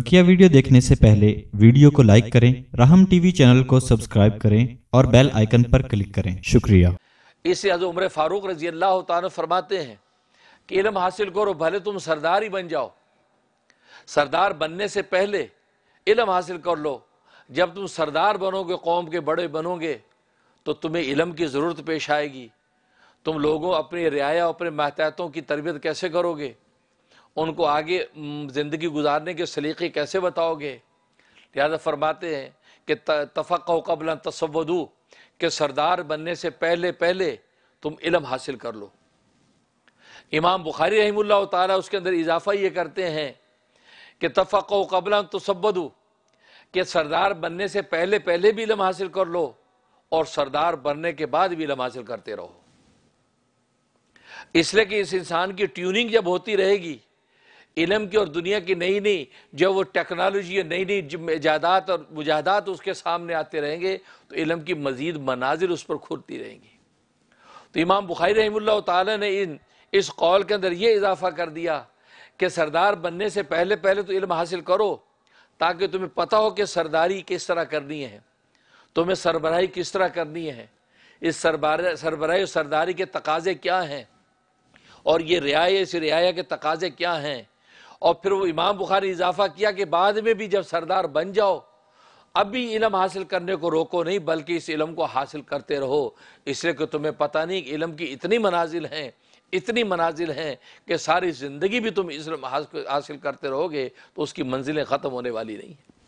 बकिया वीडियो देखने से पहले वीडियो को लाइक करें राहम टीवी चैनल को सब्सक्राइब करें और बेल आइकन पर क्लिक करें शुक्रिया इसे उम्र फारूक रजी अल्लाह फरमाते हैं कि इलम हासिल करो भले तुम सरदार ही बन जाओ सरदार बनने से पहले इलम हासिल कर लो जब तुम सरदार बनोगे कौम के बड़े बनोगे तो तुम्हें इलम की ज़रूरत पेश आएगी तुम लोगों अपनी रियाया अपने महत्यातों की तरबियत कैसे करोगे उनको आगे ज़िंदगी गुजारने के सलीके कैसे बताओगे लिहाजा फरमाते हैं कि तफ़क़ कबल तसवदू के सरदार बनने से पहले पहले तुम इलम हासिल कर लो इमाम बुखारी रही तारा उसके अंदर इजाफा ये करते हैं कि तफ़क़ कबल तसवदू कि सरदार बनने से पहले पहले भी इलम हासिल कर लो और सरदार बनने के बाद भी इलम हासिल करते रहो इसलिए कि इस इंसान की ट्यूनिंग जब होती रहेगी इलम की और दुनिया की नई नई जब वो टेक्नोलॉजी या नई नई जायदाद और मुजाहदात उसके सामने आते रहेंगे तो इलम की मज़ीद मनाजिर उस पर खुरती रहेंगी तो इमाम बुखारी रहमल्ला ताली ने इन इस कौल के अंदर ये इजाफ़ा कर दिया कि सरदार बनने से पहले पहले तो इल्म हासिल करो ताकि तुम्हें पता हो कि सरदारी किस तरह करनी है तुम्हें सरबराही किस तरह करनी है इस सरबरा सरबराही और सरदारी के तकाजे क्या हैं और ये रियाय इस रियाया के तकाजे क्या हैं और फिर वो इमाम बुखारी इजाफा किया कि बाद में भी जब सरदार बन जाओ अब भी इलम हासिल करने को रोको नहीं बल्कि इस इलम को हासिल करते रहो इसलिए कि तुम्हें पता नहीं इलम की इतनी मनाजिल हैं इतनी मनाजिल हैं कि सारी ज़िंदगी भी तुम इस हासिल करते रहोगे तो उसकी मंजिलें ख़त्म होने वाली नहीं हैं